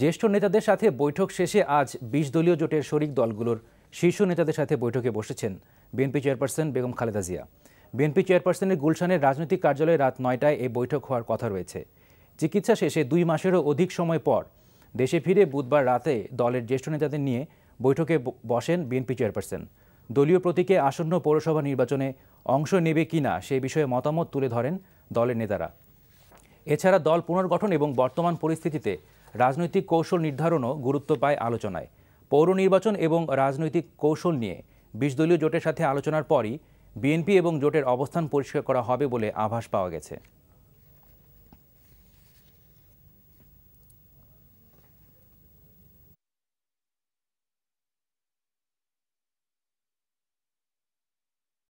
জ্যেষ্ঠ নেতাদের সাথে বৈঠক শেষে আজ বিশ দলীয় জোটের শরিক দলগুলোর শীর্ষ নেতাদের সাথে বৈঠকে বসেছেন BNP chairperson Begum Khaleda Zia BNP চেয়ারপারসনের গুলশানের রাজনৈতিক কার্যালয়ে রাত নয়টায় এই বৈঠক হওয়ার কথা রয়েছে চিকিৎসা শেষে দুই মাসেরও অধিক সময় পর দেশে ফিরে বুধবার রাতে দলের জ্যেষ্ঠ নেতাদের নিয়ে বৈঠকে বসেন বিএনপি চেয়ারপারসন দলীয় প্রতীকে আসন্ন পৌরসভা নির্বাচনে অংশ নেবে কি না সে বিষয়ে মতামত তুলে ধরেন দলের নেতারা এছাড়া দল পুনর্গঠন এবং বর্তমান পরিস্থিতিতে রাজনৈতিক কৌশল নির্ধারণও গুরুত্ব পায় আলোচনায় পৌর নির্বাচন এবং রাজনৈতিক কৌশল নিয়ে বিশ দলীয় জোটের সাথে আলোচনার পরই বিএনপি এবং জোটের অবস্থান পরিষ্কার করা হবে বলে আভাস পাওয়া গেছে